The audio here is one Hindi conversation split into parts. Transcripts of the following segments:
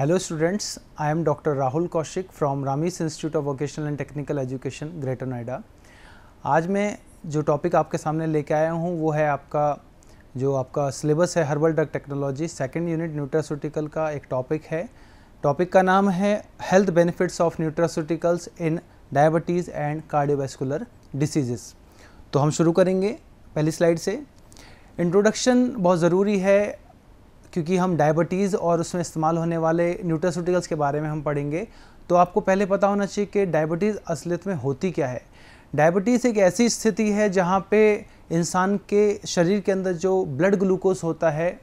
hello students I am doctor Rahul Kaushik from Rameesh institute of vocational and technical education greater Noida आज मैं जो टॉपिक आपके सामने लेके आया हूँ वो है आपका जो आपका सिलेबस है herbal drug technology second unit nutraceutical का एक टॉपिक है टॉपिक का नाम है health benefits of nutraceuticals in diabetes and cardiovascular diseases तो हम शुरू करेंगे पहली स्लाइड से इंट्रोडक्शन बहुत ज़रूरी है क्योंकि हम डायबिटीज़ और उसमें इस्तेमाल होने वाले न्यूट्रास्यूटिकल्स के बारे में हम पढ़ेंगे तो आपको पहले पता होना चाहिए कि डायबिटीज़ असलियत में होती क्या है डायबिटीज़ एक ऐसी स्थिति है जहाँ पे इंसान के शरीर के अंदर जो ब्लड ग्लूकोज होता है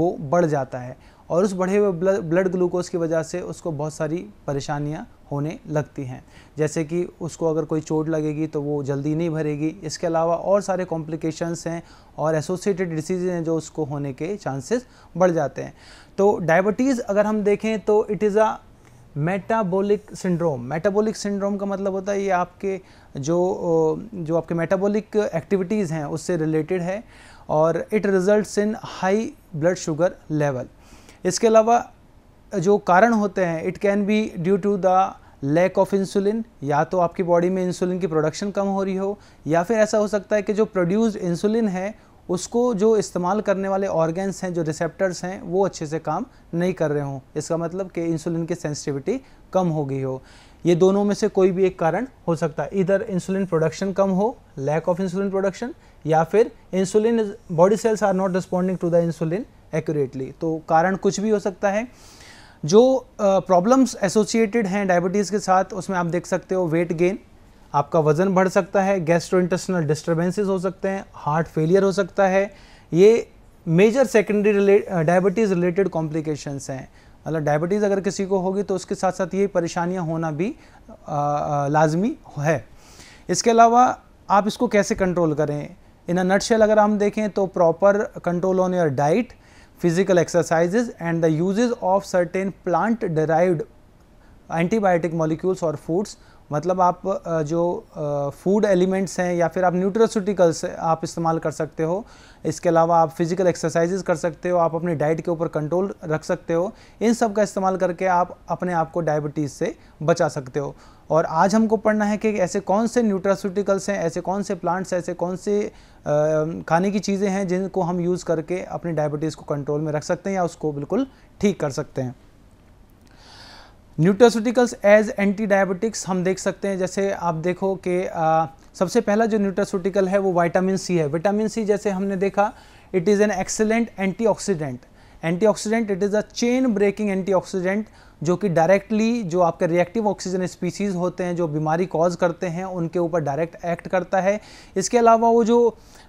वो बढ़ जाता है और उस बढ़े हुए ब्लड ग्लूकोज की वजह से उसको बहुत सारी परेशानियाँ होने लगती हैं जैसे कि उसको अगर कोई चोट लगेगी तो वो जल्दी नहीं भरेगी इसके अलावा और सारे कॉम्प्लिकेशंस हैं और एसोसिएटेड डिसीज़ हैं जो उसको होने के चांसेस बढ़ जाते हैं तो डायबिटीज़ अगर हम देखें तो it is a metabolic syndrome metabolic syndrome का मतलब होता है ये आपके जो जो आपके मेटाबॉलिक एक्टिविटीज़ हैं उससे रिलेटेड है और it results in high blood sugar level इसके अलावा जो कारण होते हैं it can be due to the lack of insulin या तो आपकी बॉडी में इंसुलिन की प्रोडक्शन कम हो रही हो या फिर ऐसा हो सकता है कि जो प्रोड्यूस्ड इंसुलिन है उसको जो इस्तेमाल करने वाले ऑर्गेन्स हैं जो रिसेप्टर्स हैं वो अच्छे से काम नहीं कर रहे हों इसका मतलब कि इंसुलिन की सेंसिटिविटी कम हो गई हो ये दोनों में से कोई भी एक कारण हो सकता है इधर इंसुलिन प्रोडक्शन कम हो लैक ऑफ इंसुलिन प्रोडक्शन या फिर insulin body cells are not responding to the insulin accurately तो कारण कुछ भी हो सकता है जो प्रॉब्लम्स एसोसिएटेड हैं डायबिटीज़ के साथ उसमें आप देख सकते हो वेट गेन आपका वज़न बढ़ सकता है गैस्ट्रो इंटेस्टनल डिस्टर्बेंसेज हो सकते हैं हार्ट फेलियर हो सकता है ये major secondary diabetes related complications हैं मतलब डायबिटीज़ अगर किसी को होगी तो उसके साथ साथ ये परेशानियाँ होना भी लाजमी है इसके अलावा आप इसको कैसे कंट्रोल करें इन अ नटशेल अगर हम देखें तो proper control on your diet physical exercises and the uses of certain plant derived antibiotic molecules or foods मतलब आप जो फूड एलिमेंट्स हैं या फिर आप न्यूट्रोसिटिकल्स आप इस्तेमाल कर सकते हो इसके अलावा आप फिज़िकल एक्सरसाइजेज कर सकते हो आप अपनी डाइट के ऊपर कंट्रोल रख सकते हो इन सब का इस्तेमाल करके आप अपने आप को डायबिटीज़ से बचा सकते हो और आज हमको पढ़ना है कि ऐसे कौन से न्यूट्रासूटिकल्स हैं ऐसे कौन से प्लांट्स ऐसे कौन से खाने की चीज़ें हैं जिनको हम यूज़ करके अपने डायबिटीज़ को कंट्रोल में रख सकते हैं या उसको बिल्कुल ठीक कर सकते हैं न्यूट्रास्यूटिकल्स एज एंटी डायबिटिक्स हम देख सकते हैं जैसे आप देखो कि सबसे पहला जो न्यूट्रास्यूटिकल है वो विटामिन सी है विटामिन सी जैसे हमने देखा it is an excellent antioxidant antioxidant it is a chain breaking antioxidant जो कि डायरेक्टली जो आपके रिएक्टिव ऑक्सीजन स्पीसीज होते हैं जो बीमारी कॉज करते हैं उनके ऊपर डायरेक्ट एक्ट करता है इसके अलावा वो जो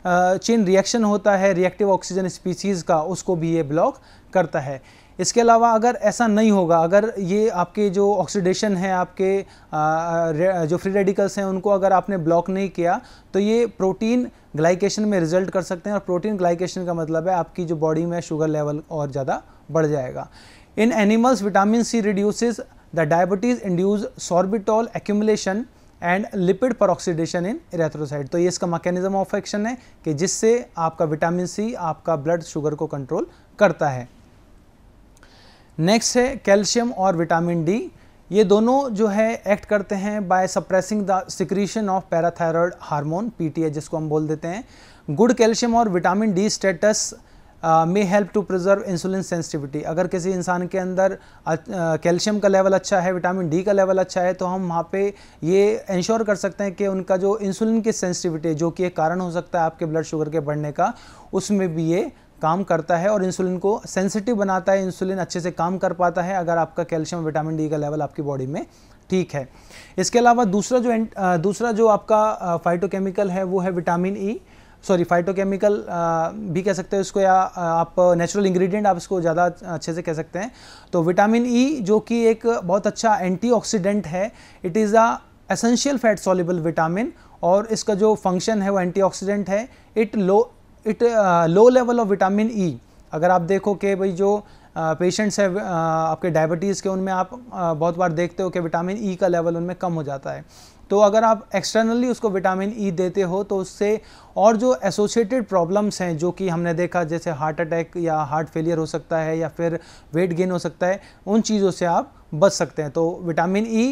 चेन रिएक्शन होता है रिएक्टिव ऑक्सीजन स्पीसीज़ का उसको भी ये ब्लॉक करता है इसके अलावा अगर ऐसा नहीं होगा अगर ये आपके जो ऑक्सीडेशन है आपके जो फ्री रेडिकल्स हैं उनको अगर आपने ब्लॉक नहीं किया तो ये प्रोटीन ग्लाइकेशन में रिजल्ट कर सकते हैं और प्रोटीन ग्लाइकेशन का मतलब है आपकी जो बॉडी में शुगर लेवल और ज़्यादा बढ़ जाएगा in animals vitamin C reduces the diabetes induce sorbitol accumulation and lipid peroxidation in erythrocyte तो ये इसका मैकेनिज्म ऑफ एक्शन है कि जिससे आपका विटामिन सी आपका ब्लड शुगर को कंट्रोल करता है नेक्स्ट है कैल्शियम और विटामिन डी ये दोनों जो है एक्ट करते हैं by suppressing the secretion of parathyroid hormone P जिसको हम बोल देते हैं गुड कैल्शियम और vitamin D status may help to preserve insulin sensitivity अगर किसी इंसान के अंदर कैल्शियम uh, का लेवल अच्छा है विटामिन डी का लेवल अच्छा है तो हम वहाँ पे ये इंश्योर कर सकते हैं कि उनका जो इंसुलिन की सेंसिटिविटी जो कि एक कारण हो सकता है आपके ब्लड शुगर के बढ़ने का उसमें भी ये काम करता है और इंसुलिन को सेंसिटिव बनाता है इंसुलिन अच्छे से काम कर पाता है अगर आपका कैल्शियम विटामिन डी का लेवल आपकी बॉडी में ठीक है इसके अलावा दूसरा जो दूसरा जो आपका फाइटोकेमिकल है वो है vitamin E e, sorry phytochemical भी कह सकते हैं इसको या आप नेचुरल इंग्रेडिएंट आप इसको ज़्यादा अच्छे से कह सकते हैं तो विटामिन ई e, जो कि एक बहुत अच्छा एंटीऑक्सीडेंट है it is a essential fat soluble vitamin और इसका जो फंक्शन है वो एंटीऑक्सीडेंट है it low it low level of vitamin E अगर आप देखो कि भाई जो पेशेंट्स हैं आपके डायबिटीज़ के उनमें आप uh, बहुत बार देखते हो कि विटामिन ई e का लेवल उनमें कम हो जाता है तो अगर आप एक्सटर्नली उसको विटामिन ई e देते हो तो उससे और जो एसोसिएटेड प्रॉब्लम्स हैं जो कि हमने देखा जैसे हार्ट अटैक या हार्ट फेलियर हो सकता है या फिर वेट गेन हो सकता है उन चीज़ों से आप बच सकते हैं तो vitamin E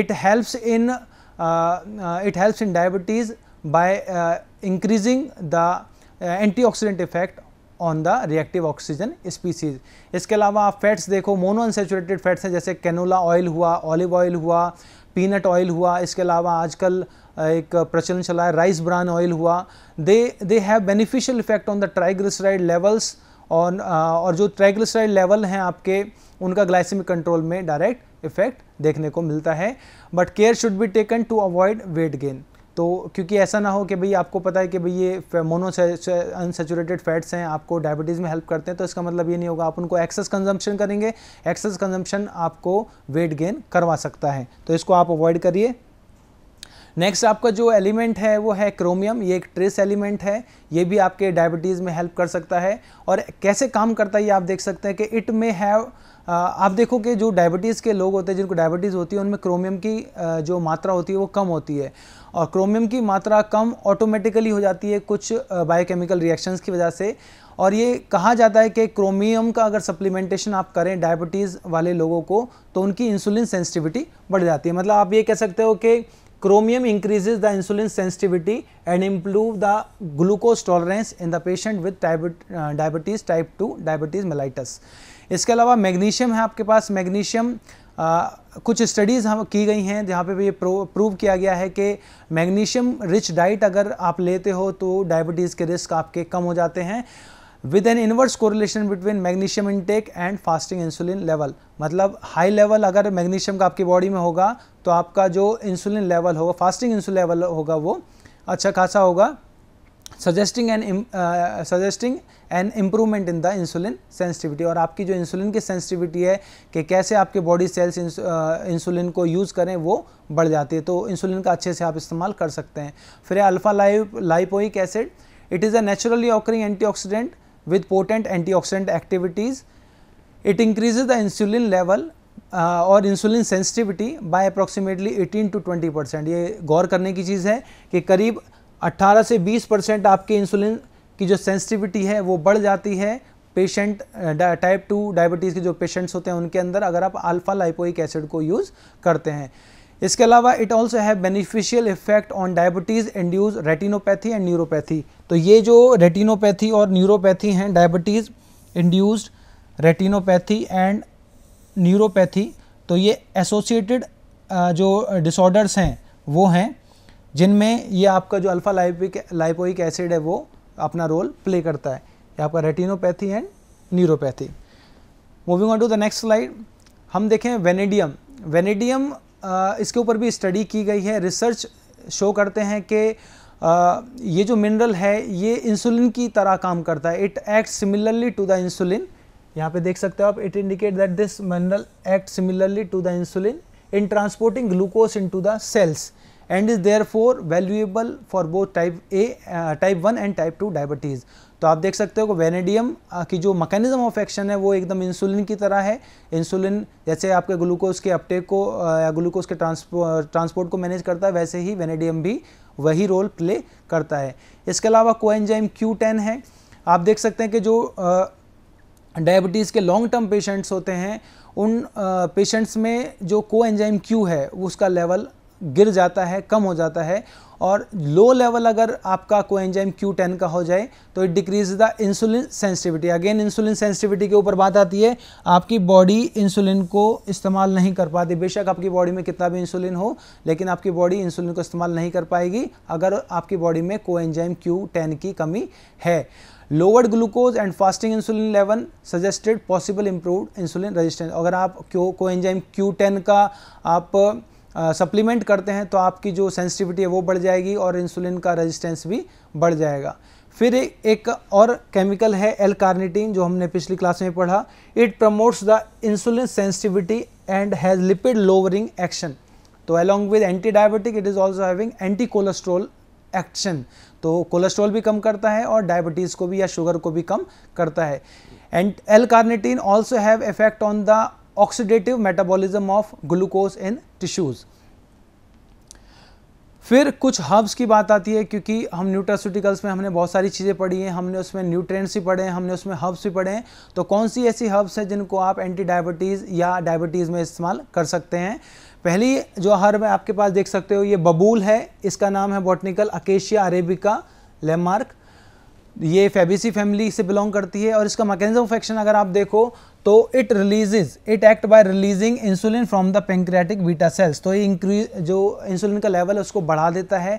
it helps in it helps in diabetes by increasing the antioxidant effect on the reactive oxygen species इसके अलावा आप फैट्स देखो मोनो अनसेचुरेटेड फैट्स हैं जैसे कैनोला ऑयल हुआ ऑलिव ऑयल हुआ पीनट ऑयल हुआ इसके अलावा आजकल एक प्रचलन चला है राइस ब्रान ऑयल हुआ they they have beneficial effect on the triglyceride levels और और जो ट्राइग्लिसराइड लेवल हैं आपके उनका ग्लाइसिमिक कंट्रोल में डायरेक्ट इफेक्ट देखने को मिलता है but care should be taken to avoid weight gain तो क्योंकि ऐसा ना हो कि भाई आपको पता है कि भाई ये मोनो अनसेचुरेटेड फैट्स हैं आपको डायबिटीज़ में हेल्प करते हैं तो इसका मतलब ये नहीं होगा आप उनको एक्सेस कंजम्पशन करेंगे एक्सेस कंजम्पशन आपको वेट गेन करवा सकता है तो इसको आप अवॉइड करिए नेक्स्ट आपका जो एलिमेंट है वो है क्रोमियम ये एक ट्रेस एलिमेंट है ये भी आपके डायबिटीज़ में हेल्प कर सकता है और कैसे काम करता है ये आप देख सकते हैं कि इट मे हैव आप देखो कि जो डायबिटीज़ के लोग होते हैं जिनको डायबिटीज़ होती है उनमें क्रोमियम की जो मात्रा होती है वो कम होती है और क्रोमियम की मात्रा कम ऑटोमेटिकली हो जाती है कुछ बायोकेमिकल रिएक्शंस की वजह से और ये कहा जाता है कि क्रोमियम का अगर सप्लीमेंटेशन आप करें डायबिटीज़ वाले लोगों को तो उनकी इंसुलिन सेंसिटिविटी बढ़ जाती है मतलब आप ये कह सकते हो कि chromium increases the insulin sensitivity and improve the glucose tolerance in the patient with diabetes type two diabetes mellitus इसके अलावा मैग्नीशियम है आपके पास मैग्नीशियम कुछ स्टडीज़ हम की गई हैं जहाँ पे भी ये प्रूव किया गया है कि मैग्नीशियम रिच डाइट अगर आप लेते हो तो डायबिटीज़ के रिस्क आपके कम हो जाते हैं with an inverse correlation between magnesium intake and fasting insulin level मतलब हाई लेवल अगर मैग्नीशियम का आपकी बॉडी में होगा तो आपका जो इंसुलिन लेवल होगा फास्टिंग इंसुलिन लेवल होगा वो अच्छा खासा होगा suggesting an suggesting and improvement in the insulin sensitivity और आपकी जो इंसुलिन की सेंसिटिविटी है कि कैसे आपके बॉडी सेल्स इंसुलिन को यूज़ करें वो बढ़ जाती है तो इंसुलिन का अच्छे से आप इस्तेमाल कर सकते हैं फिर alpha lip lipoic acid it is a naturally occurring antioxidant with potent antioxidant activities it the the insulin level और insulin sensitivity by approximately 18 to 20 percent ये गौर करने की चीज़ है कि करीब 18 से 20 परसेंट आपके इंसुलिन की जो सेंसिटिविटी है वो बढ़ जाती है पेशेंट टाइप टू डायबिटीज़ के जो पेशेंट्स होते हैं उनके अंदर अगर आप अल्फ़ा लाइपोइक एसिड को यूज़ करते हैं इसके अलावा it also have beneficial effect on diabetes induce retinopathy and neuropathy तो ये जो रेटिनोपैथी और न्यूरोपैथी हैं diabetes induced retinopathy and neuropathy तो ये एसोसिएटेड जो डिसऑर्डर्स हैं वो हैं जिनमें ये आपका जो अल्फा लाइपिक लाइपोइक एसिड है वो अपना रोल प्ले करता है ये आपका retinopathy and neuropathy moving on to the next slide हम देखें वेनेडियम वेनेडियम इसके ऊपर भी स्टडी की गई है रिसर्च शो करते हैं कि ये जो मिनरल है ये इंसुलिन की तरह काम करता है it act similarly to the insulin यहाँ पे देख सकते हो आप it indicate that this mineral act similarly to the insulin in transporting glucose into the cells and is there for valuable for both type A type one and type two diabetes तो आप देख सकते हो कि वेनेडियम uh, की जो मैकेनिज्म ऑफ एक्शन है वो एकदम इंसुलिन की तरह है इंसुलिन जैसे आपके ग्लूकोज के अपटेक को uh, या ग्लूकोज के ट्रांसपोर्ट ट्रांसपोर्ट uh, को मैनेज करता है वैसे ही वेनेडियम भी वही रोल प्ले करता है इसके अलावा कोएंजाइम क्यू टेन है आप देख सकते हैं कि जो डायबिटीज़ के लॉन्ग टर्म पेशेंट्स होते हैं उन पेशेंट्स में जो को एंजाइम क्यू है उसका लेवल गिर जाता है कम हो जाता है और लो लेवल अगर आपका कोएंजाइम टेन का हो जाए तो it decrease the insulin sensitivity again insulin sensitivity के ऊपर बात आती है आपकी बॉडी इंसुलिन को इस्तेमाल नहीं कर पाती बेशक आपकी बॉडी में कितना भी इंसुलिन हो लेकिन आपकी बॉडी इंसुलिन को इस्तेमाल नहीं कर पाएगी अगर आपकी बॉडी में कोएंजाइम टेन की कमी है lowered glucose and fasting insulin level suggested possible improve insulin resistance अगर आप क्यू कोएंजाइम टेन का आप सप्लीमेंट करते हैं तो आपकी जो सेंसिटिविटी है वो बढ़ जाएगी और इंसुलिन का रेजिस्टेंस भी बढ़ जाएगा फिर एक और केमिकल है एल कार्निटीन जो हमने पिछली क्लास में पढ़ा it promotes the insulin sensitivity and has lipid lowering action तो along with anti diabetic it is also having anti cholesterol action तो कोलेस्ट्रॉल भी कम करता है और डायबिटीज़ को भी या शुगर को भी कम करता है and L carnitine also have effect on the oxidative metabolism of glucose in tissues फिर कुछ हर्ब्स की बात आती है क्योंकि हम न्यूट्रास्यूटिकल्स में हमने बहुत सारी चीज़ें पढ़ी हैं हमने उसमें न्यूट्रेंट्स भी पढ़े हैं हमने उसमें हर्ब्स भी पढ़े हैं तो कौन सी ऐसी हर्ब्स हैं जिनको आप एंटी डायबिटीज़ या डायबिटीज़ में इस्तेमाल कर सकते हैं पहली जो हर्ब है आपके पास देख सकते हो ये बबूल है इसका नाम है बॉटनिकल अकेशिया अरेबिका लेमार्क ये फेबिसी फैमिली से बिलोंग करती है और इसका मैकेनिज्म ऑफ एक्शन अगर आप देखो तो it releases it act by releasing insulin from the pancreatic beta cells तो ये इंक्रीज जो इंसुलिन का लेवल है उसको बढ़ा देता है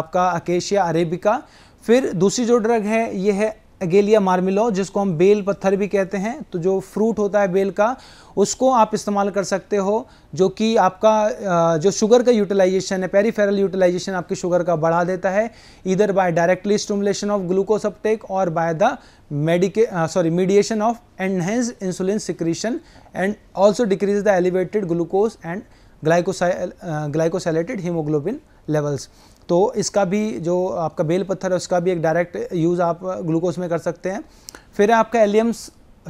आपका अकेशिया अरेबिका फिर दूसरी जो ड्रग है ये है एगेलिया मार्मिलो जिसको हम बेल पत्थर भी कहते हैं तो जो फ्रूट होता है बेल का उसको आप इस्तेमाल कर सकते हो जो कि आपका जो शुगर का यूटिलाइजेशन है पेरीफेरल यूटिलाइजेशन आपके शुगर का बढ़ा देता है इधर by directly stimulation of glucose uptake और by the medic sorry mediation of enhance insulin secretion and also decrease the elevated glucose and glycosylated haemoglobin levels तो इसका भी जो आपका बेल पत्थर है उसका भी एक डायरेक्ट यूज़ आप ग्लूकोज में कर सकते हैं फिर आपका एलियम्स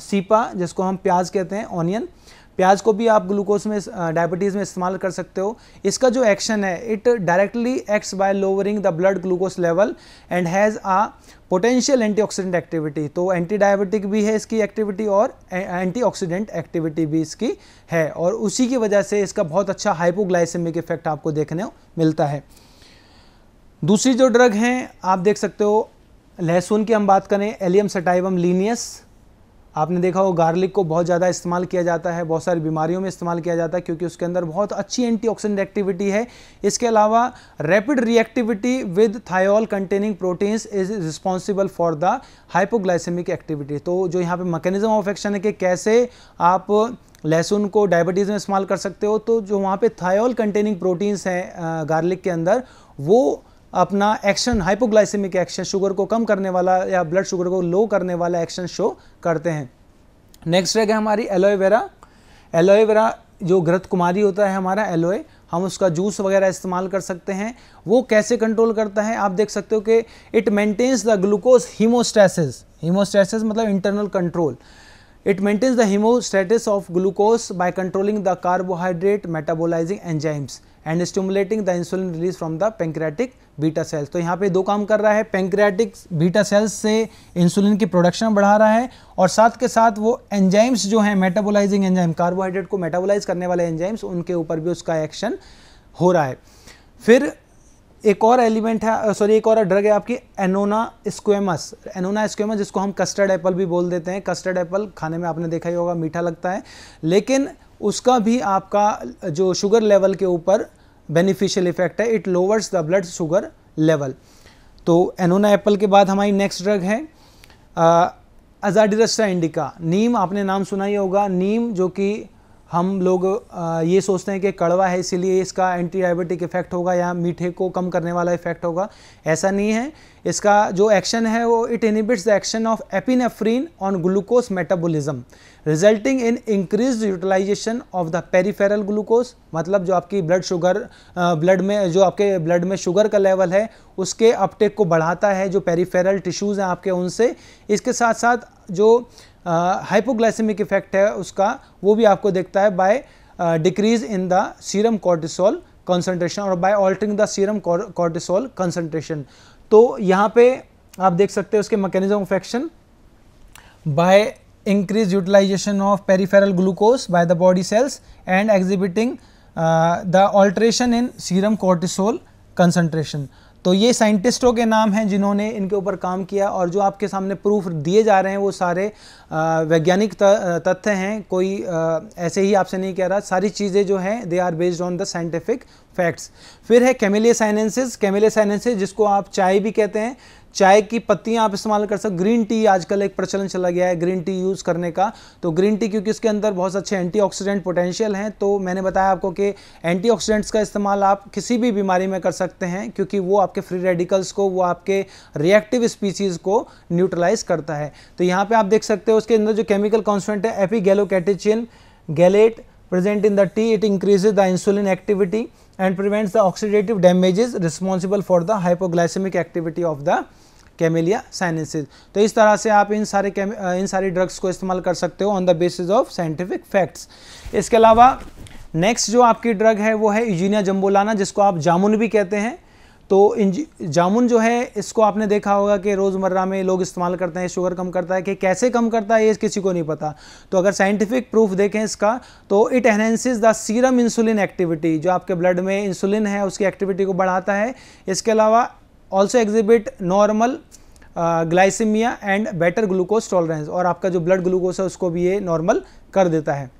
सीपा जिसको हम प्याज कहते हैं ऑनियन प्याज को भी आप ग्लूकोज में डायबिटीज़ में इस्तेमाल कर सकते हो इसका जो एक्शन है it directly acts by lowering the blood glucose level and has a potential antioxidant activity तो एंटी डायबिटिक भी है इसकी एक्टिविटी और एंटीऑक्सीडेंट एक्टिविटी भी इसकी है और उसी की वजह से इसका बहुत अच्छा हाइपोग्लाइसेमिक इफेक्ट आपको देखने मिलता है दूसरी जो ड्रग हैं आप देख सकते हो लहसुन की हम बात करें एलियम सटाइवम लीनियस आपने देखा हो गार्लिक को बहुत ज़्यादा इस्तेमाल किया जाता है बहुत सारी बीमारियों में इस्तेमाल किया जाता है क्योंकि उसके अंदर बहुत अच्छी एंटीऑक्सीडेंट एक्टिविटी है इसके अलावा rapid reactivity with thiol containing proteins is responsible for the hypoglycemic activity तो जो यहाँ पे मैकेनिज्म ऑफ एक्शन है कि कैसे आप लहसुन को डायबिटीज़ में इस्तेमाल कर सकते हो तो जो वहाँ पर थायोल कंटेनिंग प्रोटीन्स हैं गार्लिक के अंदर वो अपना एक्शन हाइपोग्लाइसेमिक एक्शन शुगर को कम करने वाला या ब्लड शुगर को लो करने वाला एक्शन शो करते हैं नेक्स्ट रह गया हमारी एलोएवेरा एलोएवेरा जो ग्रथ कुमारी होता है हमारा एलोए हम उसका जूस वगैरह इस्तेमाल कर सकते हैं वो कैसे कंट्रोल करता है आप देख सकते हो कि it maintains the glucose homeostasis homeostasis मतलब internal control it maintains the homeostasis of glucose by controlling the carbohydrate metabolising enzymes and stimulating the insulin release from the pancreatic beta cells तो यहाँ पे दो काम कर रहा है पेंक्रेटिक बीटा सेल्स से इंसुलिन की प्रोडक्शन बढ़ा रहा है और साथ के साथ वो एंजाइम्स जो हैं मेटाबोलाइजिंग एंजाइम कार्बोहाइड्रेट को मेटाबोलाइज करने वाले एंजाइम्स उनके ऊपर भी उसका एक्शन हो रहा है फिर एक और एलिमेंट है सॉरी एक और ड्रग है आपकी एनोना स्क्वेमस एनोना स्क्वेमस जिसको हम कस्टर्ड एप्पल भी बोल देते हैं कस्टर्ड एप्पल खाने में आपने देखा ही होगा मीठा लगता है लेकिन उसका भी आपका जो शुगर लेवल के ऊपर बेनिफिशियल इफेक्ट है it lowers the blood sugar level तो एनोना एप्पल के बाद हमारी नेक्स्ट ड्रग है अजाडिरस्टा इंडिका नीम आपने नाम सुना ही होगा नीम जो कि हम लोग ये सोचते हैं कि कड़वा है इसीलिए इसका एंटी डायबिटिक इफेक्ट होगा या मीठे को कम करने वाला इफेक्ट होगा ऐसा नहीं है इसका जो एक्शन है वो it inhibits the action of epinephrine on glucose metabolism resulting in increase utilisation of the peripheral glucose मतलब जो आपकी ब्लड शुगर ब्लड में जो आपके ब्लड में शुगर का लेवल है उसके अपटेक को बढ़ाता है जो पेरीफेरल टिश्यूज़ हैं आपके उनसे इसके साथ साथ जो हाइपोग्लाइसेमिक इफेक्ट है उसका वो भी आपको देखता है by decrease in the serum cortisol concentration और by altering the serum cortisol concentration तो यहाँ पे आप देख सकते हैं उसके mechanism of action by increase utilisation of peripheral glucose by the body cells and exhibiting the alteration in serum cortisol concentration तो ये साइंटिस्टों के नाम हैं जिन्होंने इनके ऊपर काम किया और जो आपके सामने प्रूफ दिए जा रहे हैं वो सारे वैज्ञानिक तथ्य हैं कोई ऐसे ही आपसे नहीं कह रहा सारी चीज़ें जो हैं they are based on the scientific facts फिर है कैमेलिया साइनेंसिस कैमेलिया साइनेंसिस जिसको आप चाय भी कहते हैं चाय की पत्तियां आप इस्तेमाल कर सकते ग्रीन टी आजकल एक प्रचलन चला गया है ग्रीन टी यूज़ करने का तो ग्रीन टी क्योंकि इसके अंदर बहुत अच्छे एंटीऑक्सीडेंट पोटेंशियल हैं तो मैंने बताया आपको कि एंटीऑक्सीडेंट्स का इस्तेमाल आप किसी भी बीमारी में कर सकते हैं क्योंकि वो आपके फ्री रेडिकल्स को वो आपके रिएक्टिव स्पीसीज़ को न्यूट्रलाइज करता है तो यहाँ पर आप देख सकते हो उसके अंदर जो केमिकल कॉन्सेंट है epigallocatechin gallate present in the tea it increases the insulin activity and prevents the oxidative damages responsible for the hypoglycemic activity of the camellia sinensis तो इस तरह से आप इन सारे इन सारी ड्रग्स को इस्तेमाल कर सकते हो on the basis of scientific facts इसके अलावा नेक्स्ट जो आपकी ड्रग है वो है यूजीनिया जम्बोलाना जिसको आप जामुन भी कहते हैं तो जामुन जो है इसको आपने देखा होगा कि रोज़मर्रा में लोग इस्तेमाल करते हैं शुगर कम करता है कि कैसे कम करता है ये किसी को नहीं पता तो अगर साइंटिफिक प्रूफ देखें इसका तो it enhances the serum insulin activity जो आपके ब्लड में इंसुलिन है उसकी एक्टिविटी को बढ़ाता है इसके अलावा also exhibit normal glycaemia and better glucose tolerance और आपका जो ब्लड ग्लूकोज है उसको भी ये नॉर्मल कर देता है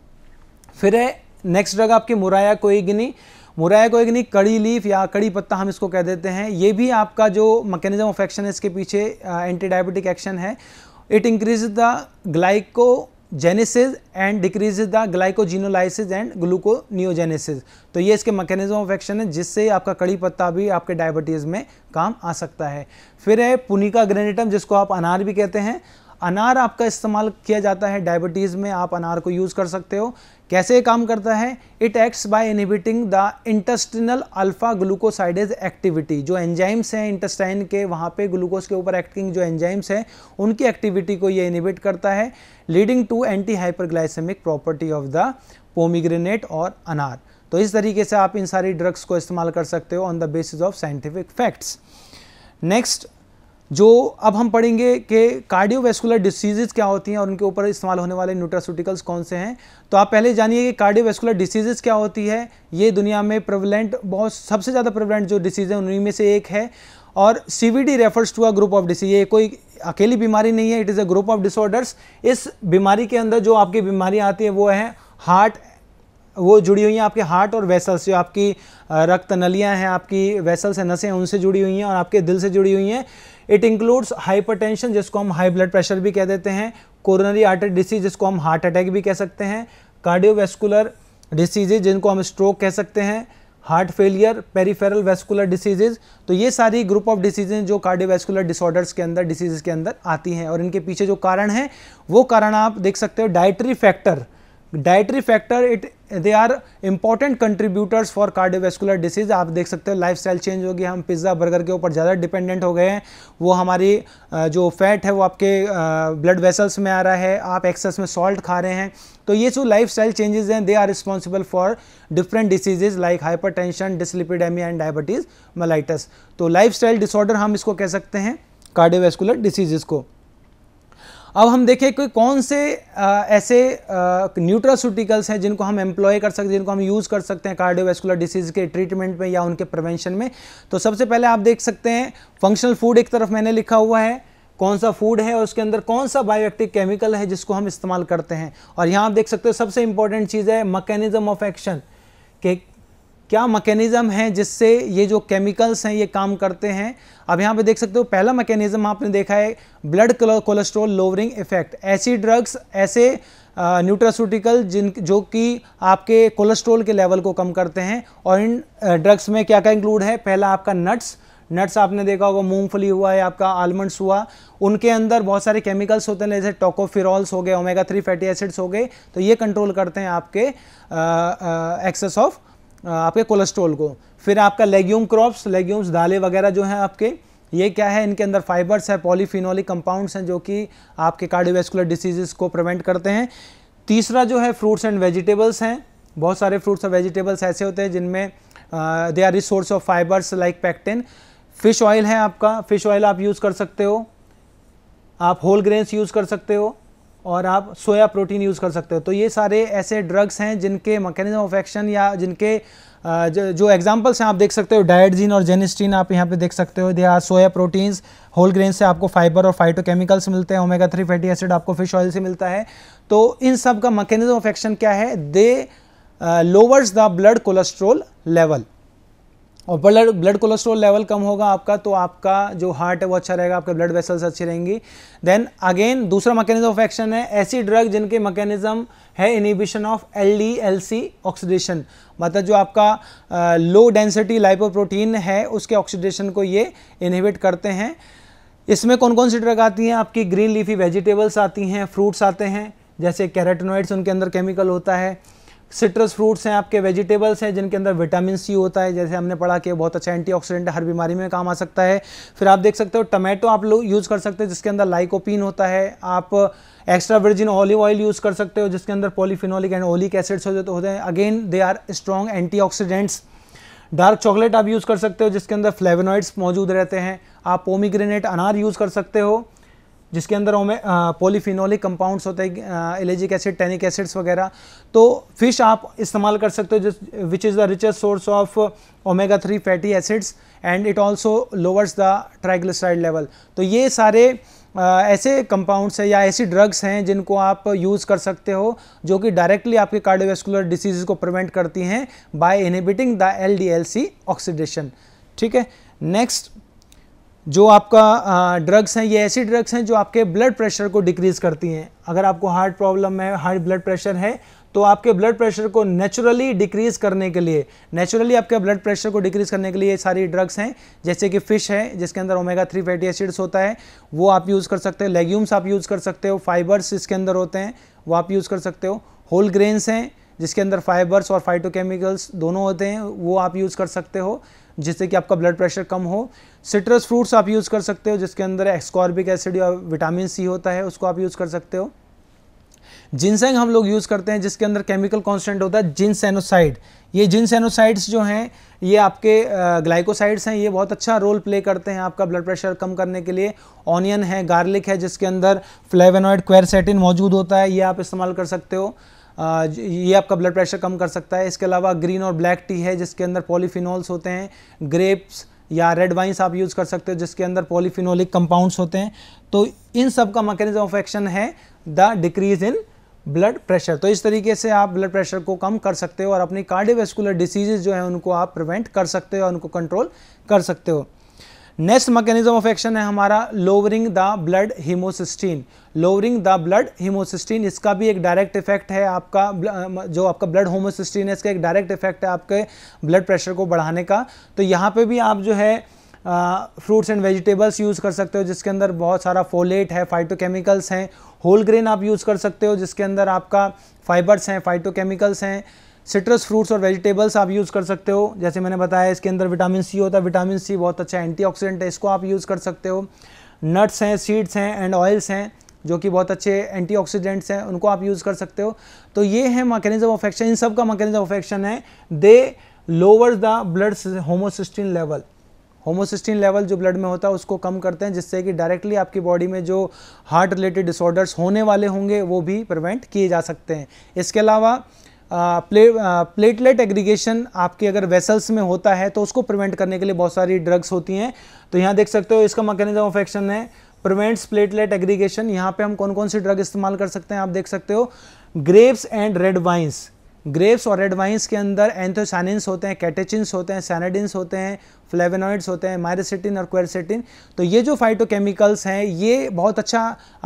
फिर है नेक्स्ट ड्रग आपकी मुराया कोई गिनी मुरैया को एक नहीं कड़ी लीफ या कड़ी पत्ता हम इसको कह देते हैं ये भी आपका जो मैकेनिज्म ऑफ एक्शन है इसके पीछे एंटी डायबिटिक एक्शन है it increase the glycogenesis and decrease the glycogenolysis and gluconeogenesis तो ये इसके मैकेनिज्म ऑफ एक्शन है जिससे आपका कड़ी पत्ता भी आपके डायबिटीज़ में काम आ सकता है फिर है पुनिका ग्रेनेटम जिसको आप अनार भी कहते हैं अनार आपका इस्तेमाल किया जाता है डायबिटीज़ में आप अनार को यूज़ कर सकते हो कैसे काम करता है it acts by inhibiting the intestinal alpha glucosidase activity जो एंजाइम्स हैं इंटेस्टाइन के वहाँ पे ग्लूकोज के ऊपर एक्टिंग जो एंजाइम्स हैं उनकी एक्टिविटी को ये इनिबिट करता है leading to anti hyperglycemic property of the pomegranate और अनार तो इस तरीके से आप इन सारी ड्रग्स को इस्तेमाल कर सकते हो on the basis of scientific facts next जो अब हम पढ़ेंगे कि कार्डियोवेस्कुलर डिसीजेज क्या होती हैं और उनके ऊपर इस्तेमाल होने वाले न्यूट्रासूटिकल्स कौन से हैं तो आप पहले जानिए कि कार्डियोवेस्कुलर डिसीजेज क्या होती है ये दुनिया में प्रवलेंट बहुत सबसे ज़्यादा प्रवलेंट जो डिसीज़ है उन्हीं में से एक है और C V D refers to a group of disease ये कोई अकेली बीमारी नहीं है it is a group of disorders इस बीमारी के अंदर जो आपकी बीमारियाँ आती हैं वो हैं हार्ट वो जुड़ी हुई हैं आपके हार्ट और वेसल्स जो आपकी रक्त नलियाँ हैं आपकी वेसल्स हैं नसें उनसे जुड़ी हुई हैं और आपके दिल से जुड़ी हुई हैं इट इंक्लूड्स हाइपरटेंशन जिसको हम हाई ब्लड प्रेशर भी कह देते हैं कोरोनरी आर्टरी डिसीज जिसको हम हार्ट अटैक भी कह सकते हैं कार्डियोवेस्कुलर डिसीजेज जिनको हम स्ट्रोक कह सकते हैं heart failure peripheral vascular diseases तो ये सारी ग्रुप ऑफ डिसीजेज जो कार्डियोवेस्कुलर डिसऑर्डर्स के अंदर डिसीजेज के अंदर आती हैं और इनके पीछे जो कारण है वो कारण आप देख सकते हो dietary factor dietary factor it they are important contributors for cardiovascular disease आप देख सकते हो लाइफ स्टाइल चेंज हो गया हम पिज़्ज़ा बर्गर के ऊपर ज़्यादा डिपेंडेंट हो गए हैं वो हमारी जो फैट है वो आपके ब्लड वेसल्स में आ रहा है आप एक्सेस में सॉल्ट खा रहे हैं तो ये जो लाइफ स्टाइल चेंजेस हैं they are responsible for different diseases like hypertension dyslipidemia and diabetes mellitus तो लाइफ स्टाइल डिसऑर्डर हम इसको कह सकते हैं कार्डियोवेस्कुलर डिसीजेज को अब हम देखें कि कौन से आ, ऐसे न्यूट्रासूटिकल्स हैं जिनको हम एम्प्लॉय कर सकते हैं जिनको हम यूज़ कर सकते हैं कार्डियोवेस्कुलर डिसीज़ के ट्रीटमेंट में या उनके प्रिवेंशन में तो सबसे पहले आप देख सकते हैं फंक्शनल फूड एक तरफ मैंने लिखा हुआ है कौन सा फूड है और उसके अंदर कौन सा बायोएक्टिव केमिकल है जिसको हम इस्तेमाल करते हैं और यहाँ आप देख सकते हो सबसे इंपॉर्टेंट चीज़ है मकैनिज्म ऑफ एक्शन कि क्या मैकेनिज़्म है जिससे ये जो केमिकल्स हैं ये काम करते हैं अब यहाँ पे देख सकते हो पहला मैकेनिज़्म आपने देखा है ब्लड कोलेस्ट्रॉल लोवरिंग इफेक्ट ऐसी ड्रग्स ऐसे न्यूट्रासूटिकल जिन जो कि आपके कोलेस्ट्रॉल के लेवल को कम करते हैं और इन ड्रग्स में क्या क्या इंक्लूड है पहला आपका नट्स नट्स आपने देखा होगा मूंगफली हुआ है आपका आलमंड्स हुआ उनके अंदर बहुत सारे केमिकल्स होते हैं जैसे टोकोफिरॉल्स हो गए ओमेगा थ्री फैटी एसिड्स हो गए तो ये कंट्रोल करते हैं आपके एक्सेस ऑफ आपके कोलेस्ट्रॉल को फिर आपका लेग्यूम क्रॉप्स लेग्यूम्स दालें वगैरह जो हैं आपके ये क्या है इनके अंदर फाइबर्स है पॉलीफिनोलिक कंपाउंड्स हैं जो कि आपके कार्डियोवेस्कुलर डिसीजेस को प्रिवेंट करते हैं तीसरा जो है फ्रूट्स एंड वेजिटेबल्स हैं बहुत सारे फ्रूट्स और वेजिटेबल्स ऐसे होते हैं जिनमें they are resource of fibres like pectin fish oil है आपका फिश ऑयल आप यूज़ कर सकते हो आप होल ग्रेन्स यूज़ कर सकते हो और आप सोया प्रोटीन यूज़ कर सकते हो तो ये सारे ऐसे ड्रग्स हैं जिनके मैकेनिज्म ऑफ एक्शन या जिनके जो एग्जांपल्स हैं आप देख सकते हो डायटजीन और जेनिस्टीन आप यहाँ पे देख सकते हो they are soya proteins whole grain से आपको फाइबर और फाइटोकेमिकल्स मिलते हैं ओमेगा थ्री फैटी एसिड आपको फिश ऑयल से मिलता है तो इन सब का मकैनिज्म ऑफ एक्शन क्या है they lowers the blood cholesterol level और ब्लड ब्लड कोलेस्ट्रॉल लेवल कम होगा आपका तो आपका जो हार्ट है वो अच्छा रहेगा आपके ब्लड वेसल्स अच्छी रहेंगी देन अगेन दूसरा मैकेनिज्म ऑफ एक्शन है ऐसी ड्रग जिनके मैकेनिज्म है inhibition of L D L C oxidation मतलब जो आपका लो डेंसिटी लाइपोप्रोटीन है उसके ऑक्सीडेशन को ये इनहिबिट करते हैं इसमें कौन कौन सी ड्रग आती हैं आपकी ग्रीन लीफी वेजिटेबल्स आती हैं फ्रूट्स आते हैं जैसे कैरेटनॉइड्स उनके अंदर केमिकल होता है सिट्रस फ्रूट्स हैं आपके वेजिटेबल्स हैं जिनके अंदर विटामिन सी होता है जैसे हमने पढ़ा कि बहुत अच्छा एंटीऑक्सीडेंट हर बीमारी में काम आ सकता है फिर आप देख सकते हो टमाटो आप लोग यूज़ कर सकते हो जिसके अंदर लाइकोपिन होता है आप extra virgin olive oil use कर सकते हो जिसके अंदर पॉलीफिनोलिक एंड ओलिक एसिड्स होते हैं again they are strong oxidants dark chocolate आप यूज़ कर सकते हो जिसके अंदर फ्लेवेनॉइड्स मौजूद रहते हैं आप पोमीग्रेनेट अनार यूज़ कर सकते हो जिसके अंदर हमें पोलीफिनोलिक कंपाउंड्स होते हैं एलर्जिक एसिड टेनिक एसिड्स वगैरह तो फिश आप इस्तेमाल कर सकते हो जिस which is the richest source of omega three fatty acids and it also lowers the triglyceride level तो ये सारे आ, ऐसे कंपाउंड्स हैं या ऐसी ड्रग्स हैं जिनको आप यूज़ कर सकते हो जो कि डायरेक्टली आपके कार्डियोवेस्कुलर डिसीज़ को प्रिवेंट करती हैं by inhibiting the L D L C oxidation ठीक है नेक्स्ट जो आपका ड्रग्स हैं ये ऐसी ड्रग्स हैं जो आपके ब्लड प्रेशर को डिक्रीज़ करती हैं अगर आपको हार्ट प्रॉब्लम है हाई ब्लड प्रेशर है तो आपके ब्लड प्रेशर को नेचुरली डिक्रीज़ करने के लिए नेचुरली आपके ब्लड प्रेशर को डिक्रीज़ करने के लिए ये सारी ड्रग्स हैं जैसे कि फ़िश है जिसके अंदर ओमेगा थ्री फैटी एसिड्स होता है वो आप यूज़ कर सकते हो लेग्यूम्स आप यूज़ कर सकते हो फाइबर्स इसके अंदर होते हैं वो आप यूज़ कर सकते हो होल ग्रेन्स हैं जिसके अंदर फाइबर्स और फाइटोकेमिकल्स दोनों होते हैं वो आप यूज़ कर सकते हो जिससे कि आपका ब्लड प्रेशर कम हो सिट्रस फ्रूट्स आप यूज़ कर सकते हो जिसके अंदर एक्सकॉर्बिक एसिड या विटामिन सी होता है उसको आप यूज़ कर सकते हो जिनसेंग हम लोग यूज़ करते हैं जिसके अंदर केमिकल कॉन्सटेंट होता है जिनसेनोसाइड ये जिनसेनोसाइड्स जो हैं ये आपके ग्लाइकोसाइड्स हैं ये बहुत अच्छा रोल प्ले करते हैं आपका ब्लड प्रेशर कम करने के लिए ऑनियन है गार्लिक है जिसके अंदर फ्लेवेनॉइड क्वेरसेटिन मौजूद होता है ये आप इस्तेमाल कर सकते हो ये आपका ब्लड प्रेशर कम कर सकता है इसके अलावा ग्रीन और ब्लैक टी है जिसके अंदर पॉलीफिनॉल्स होते हैं ग्रेप्स या रेड वाइन्स आप यूज़ कर सकते हो जिसके अंदर पॉलीफिनोलिक कंपाउंड्स होते हैं तो इन सब का मैकेनिज्म ऑफ एक्शन है the decrease in blood pressure तो इस तरीके से आप ब्लड प्रेशर को कम कर सकते हो और अपनी कार्डियोवेस्कुलर डिसीजेज जो है उनको आप प्रिवेंट कर सकते हो और उनको कंट्रोल कर सकते हो नेक्स्ट मैकेनिज्म ऑफ एक्शन है हमारा lowering the blood homocysteine lowering the blood homocysteine इसका भी एक डायरेक्ट इफेक्ट है आपका जो आपका ब्लड होमोसिस्टीन है इसका एक डायरेक्ट इफेक्ट है आपके ब्लड प्रेशर को बढ़ाने का तो यहाँ पे भी आप जो है फ्रूट्स एंड वेजिटेबल्स यूज़ कर सकते हो जिसके अंदर बहुत सारा फोलेट है फाइटोकेमिकल्स हैं होल ग्रेन आप यूज़ कर सकते हो जिसके अंदर आपका फाइबर्स हैं फाइटोकेमिकल्स हैं सिट्रस फ्रूट्स और वेजिटेबल्स आप यूज़ कर सकते हो जैसे मैंने बताया इसके अंदर विटामिन सी होता है विटामिन सी बहुत अच्छा एंटीऑक्सीडेंट है इसको आप यूज़ कर सकते हो नट्स हैं सीड्स हैं एंड ऑयल्स हैं जो कि बहुत अच्छे एंटीऑक्सीडेंट्स हैं उनको आप यूज़ कर सकते हो तो ये है मकैनिज्म ऑफ एक्शन इन सब का मकैनिज्म ऑफ एक्शन है they lower the blood homocysteine level homocysteine level जो ब्लड में होता है उसको कम करते हैं जिससे कि डायरेक्टली आपकी बॉडी में जो हार्ट रिलेटेड डिसऑर्डर्स होने वाले होंगे वो भी प्रिवेंट किए जा सकते हैं इसके अलावा प्ले प्लेटलेट एग्रीगेशन आपके अगर वेसल्स में होता है तो उसको प्रिवेंट करने के लिए बहुत सारी ड्रग्स होती हैं तो यहाँ देख सकते हो इसका मैकेनिज्म ऑफ एक्शन है प्रिवेंट्स प्लेटलेट एग्रीगेशन यहाँ पे हम कौन कौन सी ड्रग इस्तेमाल कर सकते हैं आप देख सकते हो grapes and red wines grapes और रेड वाइन्स के अंदर एंथोसानिन्स होते हैं कैटेचिन्स होते हैं सैनाडिन्स होते हैं फ्लेवेनॉइड्स होते हैं मायरसिटिन और क्वेरसिटिन तो ये जो फाइटोकेमिकल्स हैं ये बहुत अच्छा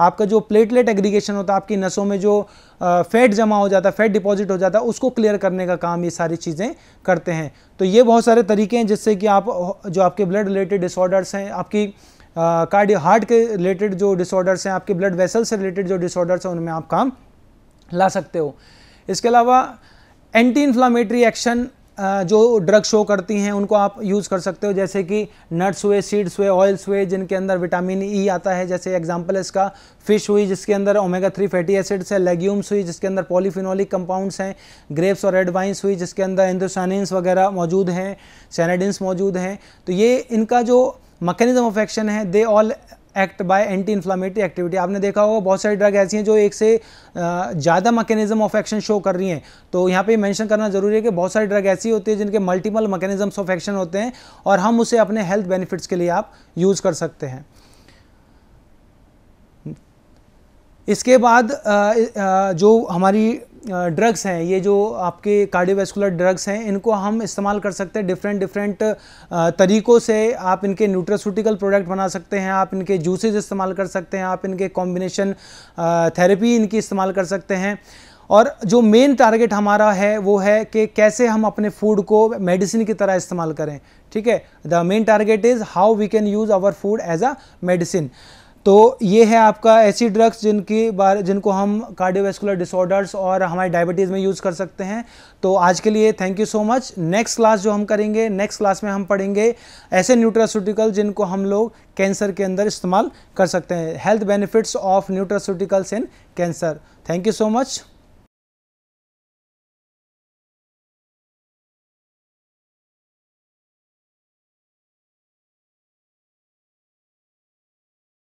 आपका जो प्लेटलेट एग्रीगेशन होता है आपकी नसों में जो फैट जमा हो जाता है फैट डिपॉजिट हो जाता है उसको क्लियर करने का काम ये सारी चीज़ें करते हैं तो ये बहुत सारे तरीके हैं जिससे कि आप जो आपके ब्लड रिलेटेड डिसऑर्डर्स हैं आपकी कार्डियो हार्ट के रिलेटेड जो डिसऑर्डर्स हैं आपके ब्लड वेसल से रिलेटेड जो डिसऑर्डर्स हैं उनमें आप काम ला सकते हो इसके अलावा एंटी इन्फ्लामेटरी एक्शन जो ड्रग शो करती हैं उनको आप यूज़ कर सकते हो जैसे कि नट्स हुए सीड्स हुए ऑयल्स हुए जिनके अंदर विटामिन ई e आता है जैसे एग्जांपल इसका फ़िश हुई जिसके अंदर ओमेगा थ्री फैटी एसिड्स है लेग्यूम्स हुई जिसके अंदर पॉलीफिनोलिक कंपाउंड्स हैं ग्रेप्स और रेड वाइन्स हुई जिसके अंदर इंदोसानस वगैरह मौजूद हैं सैनाडिन्स मौजूद हैं तो ये इनका जो मकैनिज़म ऑफ एक्शन है they all act by anti inflammatory activity आपने देखा होगा बहुत सारी ड्रग ऐसी हैं जो एक से ज़्यादा मैकेनिज्म ऑफ एक्शन शो कर रही हैं तो यहाँ पे मेंशन करना जरूरी है कि बहुत सारी ड्रग ऐसी होती है जिनके मल्टीपल मैकेनिज्म्स ऑफ एक्शन होते हैं और हम उसे अपने हेल्थ बेनिफिट्स के लिए आप यूज़ कर सकते हैं इसके बाद जो हमारी ड्रग्स हैं ये जो आपके कार्डियोवैस्कुलर ड्रग्स हैं इनको हम इस्तेमाल कर सकते हैं डिफरेंट डिफरेंट तरीक़ों से आप इनके न्यूट्रासूटिकल प्रोडक्ट बना सकते हैं आप इनके जूसेज इस्तेमाल कर सकते हैं आप इनके कॉम्बिनेशन थेरेपी इनकी इस्तेमाल कर सकते हैं और जो मेन टारगेट हमारा है वो है कि कैसे हम अपने फूड को मेडिसिन की तरह इस्तेमाल करें ठीक है the main target is how we can use our food as a medicine तो ये है आपका ऐसी ड्रग्स जिनकी बार जिनको हम कार्डियोवेस्कुलर डिसऑर्डर्स और हमारे डायबिटीज़ में यूज़ कर सकते हैं तो आज के लिए thank you so much next class जो हम करेंगे नेक्स्ट क्लास में हम पढ़ेंगे ऐसे न्यूट्रास्यूटिकल जिनको हम लोग कैंसर के अंदर इस्तेमाल कर सकते हैं health benefits of nutraceuticals in cancer thank you so much